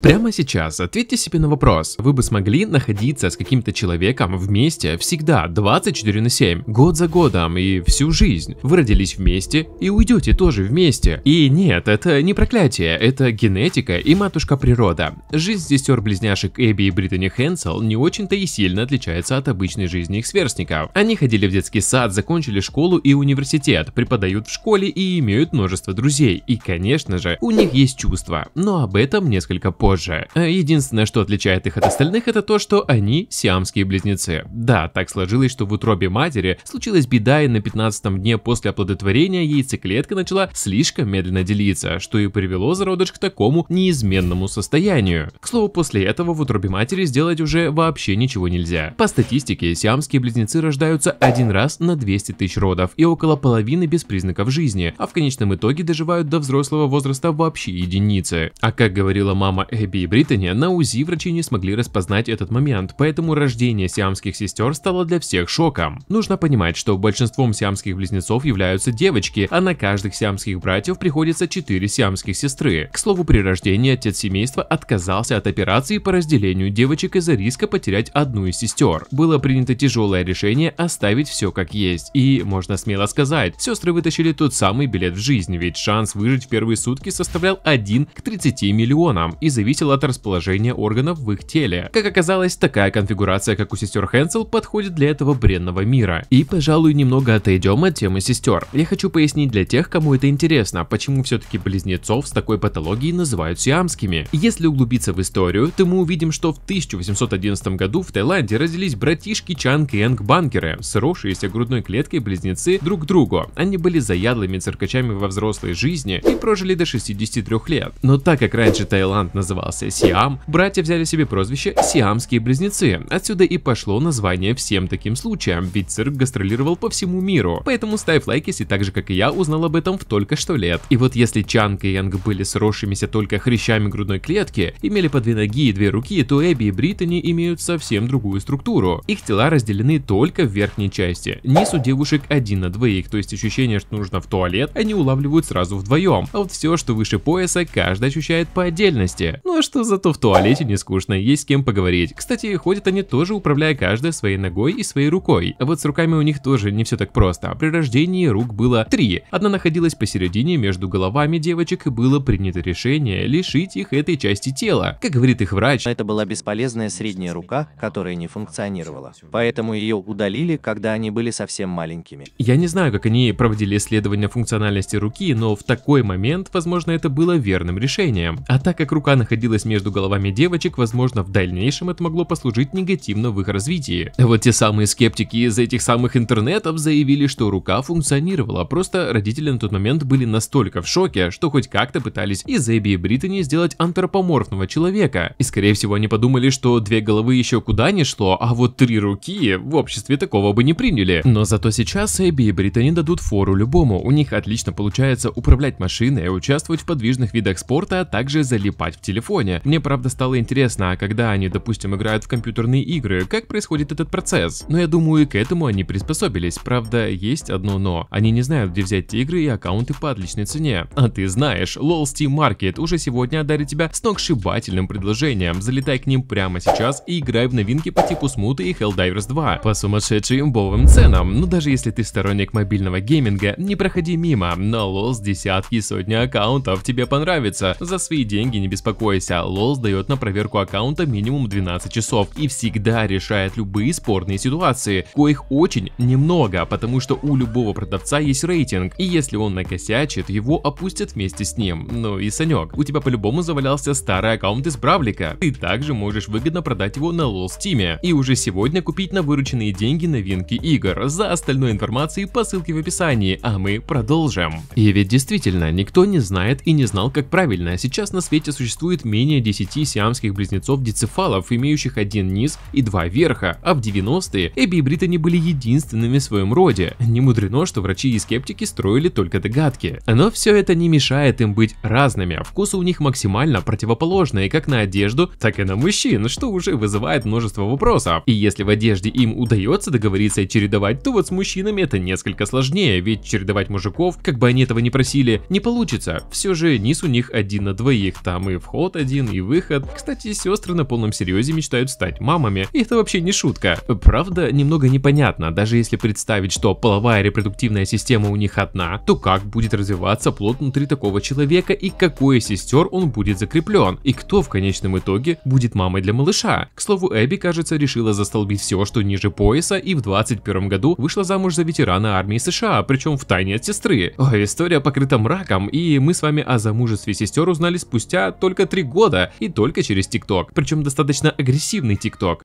Прямо сейчас ответьте себе на вопрос, вы бы смогли находиться с каким-то человеком вместе всегда 24 на 7, год за годом и всю жизнь. Вы родились вместе и уйдете тоже вместе. И нет, это не проклятие, это генетика и матушка природа. Жизнь сестер-близняшек Эбби и Британи Хэнсел не очень-то и сильно отличается от обычной жизни их сверстников. Они ходили в детский сад, закончили школу и университет, преподают в школе и имеют множество друзей. И конечно же, у них есть чувства, но об этом несколько позже позже. Э, единственное, что отличает их от остальных, это то, что они сиамские близнецы. Да, так сложилось, что в утробе матери случилась беда, и на 15 дне после оплодотворения яйцеклетка начала слишком медленно делиться, что и привело зародыш к такому неизменному состоянию. К слову, после этого в утробе матери сделать уже вообще ничего нельзя. По статистике, сиамские близнецы рождаются один раз на 200 тысяч родов и около половины без признаков жизни, а в конечном итоге доживают до взрослого возраста вообще единицы. А как говорила мама Эбби и Британи на УЗИ врачи не смогли распознать этот момент, поэтому рождение сиамских сестер стало для всех шоком. Нужно понимать, что большинством сиамских близнецов являются девочки, а на каждых сиамских братьев приходится 4 сиамских сестры. К слову, при рождении отец семейства отказался от операции по разделению девочек из-за риска потерять одну из сестер. Было принято тяжелое решение оставить все как есть. И, можно смело сказать, сестры вытащили тот самый билет в жизнь, ведь шанс выжить в первые сутки составлял 1 к 30 миллионам из-за зависел от расположения органов в их теле. Как оказалось, такая конфигурация, как у сестер Хэнсел, подходит для этого бренного мира. И, пожалуй, немного отойдем от темы сестер. Я хочу пояснить для тех, кому это интересно, почему все-таки близнецов с такой патологией называют сиамскими. Если углубиться в историю, то мы увидим, что в 1811 году в Таиланде родились братишки Чанг и Энг Банкеры, сросшиеся грудной клеткой близнецы друг к другу. Они были заядлыми циркачами во взрослой жизни и прожили до 63 лет. Но так как раньше Таиланд называл назывался Сиам, братья взяли себе прозвище «Сиамские близнецы». Отсюда и пошло название всем таким случаям, ведь цирк гастролировал по всему миру. Поэтому ставь лайк, если так же, как и я, узнал об этом в только что лет. И вот если Чанг и Янг были сросшимися только хрящами грудной клетки, имели по две ноги и две руки, то Эбби и Британи имеют совсем другую структуру. Их тела разделены только в верхней части. Низ у девушек один на двоих, то есть ощущение, что нужно в туалет, они улавливают сразу вдвоем. А вот все, что выше пояса, каждый ощущает по отдельности. Ну а что зато в туалете не скучно, есть с кем поговорить. Кстати, ходят они тоже, управляя каждой своей ногой и своей рукой. А вот с руками у них тоже не все так просто. А при рождении рук было три. Одна находилась посередине между головами девочек и было принято решение лишить их этой части тела. Как говорит их врач, это была бесполезная средняя рука, которая не функционировала. Поэтому ее удалили, когда они были совсем маленькими. Я не знаю, как они проводили исследование функциональности руки, но в такой момент, возможно, это было верным решением. А так как рука находилась находилась между головами девочек, возможно, в дальнейшем это могло послужить негативно в их развитии. Вот те самые скептики из этих самых интернетов заявили, что рука функционировала, просто родители на тот момент были настолько в шоке, что хоть как-то пытались из Эбби и Британи сделать антропоморфного человека. И скорее всего они подумали, что две головы еще куда ни шло, а вот три руки в обществе такого бы не приняли. Но зато сейчас Эбби и Британи дадут фору любому, у них отлично получается управлять машиной, участвовать в подвижных видах спорта, а также залипать в телефон телефоне. Мне правда стало интересно, а когда они, допустим, играют в компьютерные игры, как происходит этот процесс? Но я думаю, и к этому они приспособились. Правда, есть одно но. Они не знают, где взять игры и аккаунты по отличной цене. А ты знаешь, LOL Steam Market уже сегодня одарит тебя сногсшибательным предложением. Залетай к ним прямо сейчас и играй в новинки по типу Смуты и Helldivers 2 по сумасшедшим имбовым ценам. Но ну, даже если ты сторонник мобильного гейминга, не проходи мимо. На LOL с десятки и сотни аккаунтов тебе понравится. За свои деньги не беспокойся Рейса. Лол сдает на проверку аккаунта минимум 12 часов и всегда решает любые спорные ситуации, коих очень немного, потому что у любого продавца есть рейтинг, и если он накосячит, его опустят вместе с ним. Ну и Санек, у тебя по-любому завалялся старый аккаунт из Бравлика. Ты также можешь выгодно продать его на лол стиме и уже сегодня купить на вырученные деньги новинки игр. За остальной информацией по ссылке в описании, а мы продолжим. И ведь действительно, никто не знает и не знал, как правильно. Сейчас на свете существует существует менее 10 сиамских близнецов-дицефалов, имеющих один низ и два верха, а в 90-е эбби и Британи были единственными в своем роде. Не мудрено, что врачи и скептики строили только догадки. Но все это не мешает им быть разными, а вкусы у них максимально противоположные как на одежду, так и на мужчин, что уже вызывает множество вопросов. И если в одежде им удается договориться и чередовать, то вот с мужчинами это несколько сложнее, ведь чередовать мужиков, как бы они этого не просили, не получится. Все же низ у них один на двоих, там и вход вход один и выход. Кстати, сестры на полном серьезе мечтают стать мамами, и это вообще не шутка. Правда, немного непонятно, даже если представить, что половая репродуктивная система у них одна, то как будет развиваться плод внутри такого человека и какой сестер он будет закреплен, и кто в конечном итоге будет мамой для малыша. К слову, Эбби, кажется, решила застолбить все, что ниже пояса, и в 21 году вышла замуж за ветерана армии США, причем в тайне от сестры. Ой, история покрыта мраком, и мы с вами о замужестве сестер узнали спустя только три три года и только через ТикТок, причем достаточно агрессивный ТикТок.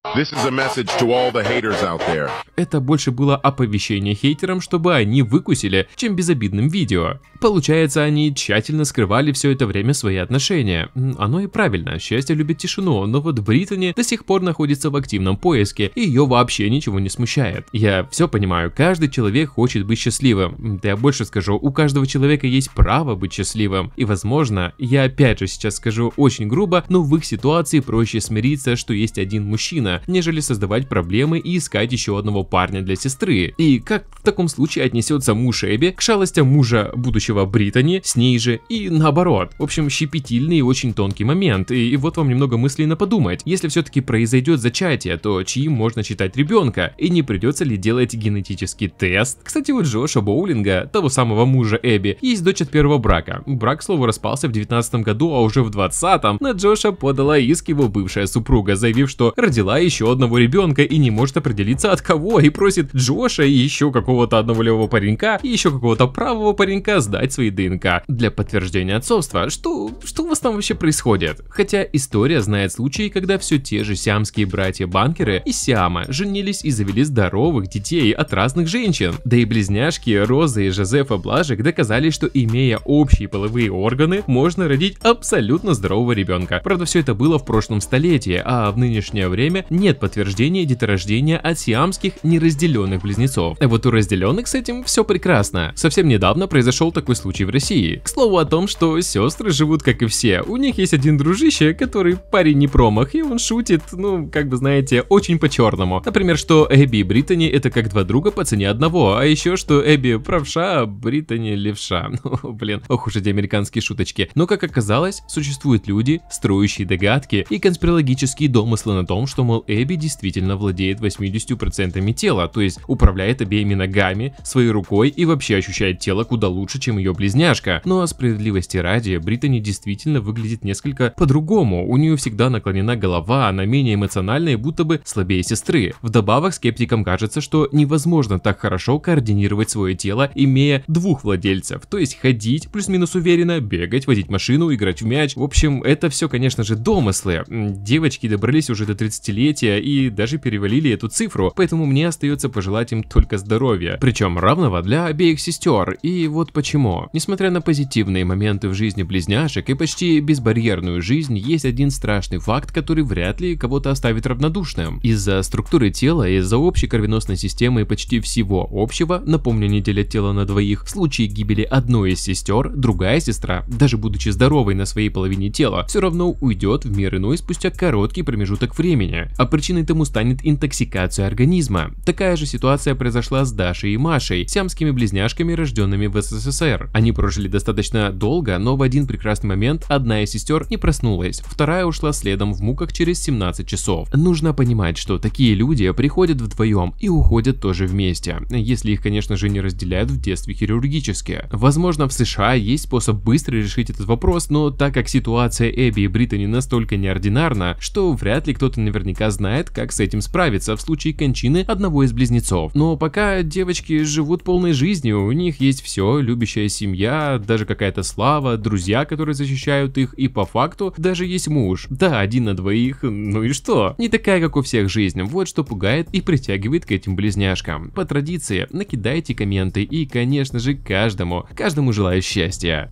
Это больше было оповещение хейтерам, чтобы они выкусили, чем безобидным видео. Получается, они тщательно скрывали все это время свои отношения. Оно и правильно, счастье любит тишину, но вот Британи до сих пор находится в активном поиске, и ее вообще ничего не смущает. Я все понимаю, каждый человек хочет быть счастливым. Да я больше скажу, у каждого человека есть право быть счастливым. И возможно, я опять же сейчас скажу очень грубо, но в их ситуации проще смириться, что есть один мужчина, нежели создавать проблемы и искать еще одного парня для сестры. И как в таком случае отнесется муж Эбби к шалостям мужа будущего Британи с ней же и наоборот? В общем, щепетильный и очень тонкий момент, и, вот вам немного мыслей на подумать. Если все-таки произойдет зачатие, то чьим можно считать ребенка? И не придется ли делать генетический тест? Кстати, у Джоша Боулинга, того самого мужа Эбби, есть дочь от первого брака. Брак, к слову, распался в 19 году, а уже в 20 штатам на Джоша подала иск его бывшая супруга, заявив, что родила еще одного ребенка и не может определиться от кого, и просит Джоша и еще какого-то одного левого паренька и еще какого-то правого паренька сдать свои ДНК для подтверждения отцовства. Что, что у вас там вообще происходит? Хотя история знает случаи, когда все те же сиамские братья-банкеры и Сиама женились и завели здоровых детей от разных женщин. Да и близняшки Роза и Жозефа Блажик доказали, что имея общие половые органы, можно родить абсолютно здоровых здорового ребенка. Правда, все это было в прошлом столетии, а в нынешнее время нет подтверждения деторождения от сиамских неразделенных близнецов. А вот у разделенных с этим все прекрасно. Совсем недавно произошел такой случай в России. К слову о том, что сестры живут как и все. У них есть один дружище, который парень не промах, и он шутит, ну, как бы знаете, очень по-черному. Например, что Эбби и Британи это как два друга по цене одного, а еще что Эбби правша, а Британи левша. Ну, блин, ох уж эти американские шуточки. Но как оказалось, существует люди, люди, строящие догадки и конспирологические домыслы на том, что, мол, Эбби действительно владеет 80% тела, то есть управляет обеими ногами, своей рукой и вообще ощущает тело куда лучше, чем ее близняшка. Но ну, о а справедливости ради, Британи действительно выглядит несколько по-другому. У нее всегда наклонена голова, она менее эмоциональная и будто бы слабее сестры. Вдобавок, скептикам кажется, что невозможно так хорошо координировать свое тело, имея двух владельцев, то есть ходить плюс-минус уверенно, бегать, водить машину, играть в мяч. В общем, это все, конечно же, домыслы. Девочки добрались уже до 30-летия и даже перевалили эту цифру, поэтому мне остается пожелать им только здоровья. Причем равного для обеих сестер, и вот почему. Несмотря на позитивные моменты в жизни близняшек и почти безбарьерную жизнь, есть один страшный факт, который вряд ли кого-то оставит равнодушным. Из-за структуры тела, из-за общей кровеносной системы и почти всего общего, напомню, не делят тело на двоих, в случае гибели одной из сестер, другая сестра, даже будучи здоровой на своей половине тела, тела все равно уйдет в мир иной спустя короткий промежуток времени, а причиной тому станет интоксикация организма. Такая же ситуация произошла с Дашей и Машей, сиамскими близняшками, рожденными в СССР. Они прожили достаточно долго, но в один прекрасный момент одна из сестер не проснулась, вторая ушла следом в муках через 17 часов. Нужно понимать, что такие люди приходят вдвоем и уходят тоже вместе, если их, конечно же, не разделяют в детстве хирургически. Возможно, в США есть способ быстро решить этот вопрос, но так как ситуация ситуация Эбби и Британи настолько неординарна, что вряд ли кто-то наверняка знает, как с этим справиться в случае кончины одного из близнецов. Но пока девочки живут полной жизнью, у них есть все, любящая семья, даже какая-то слава, друзья, которые защищают их, и по факту даже есть муж. Да, один на двоих, ну и что? Не такая, как у всех жизнь, вот что пугает и притягивает к этим близняшкам. По традиции, накидайте комменты и, конечно же, каждому, каждому желаю счастья.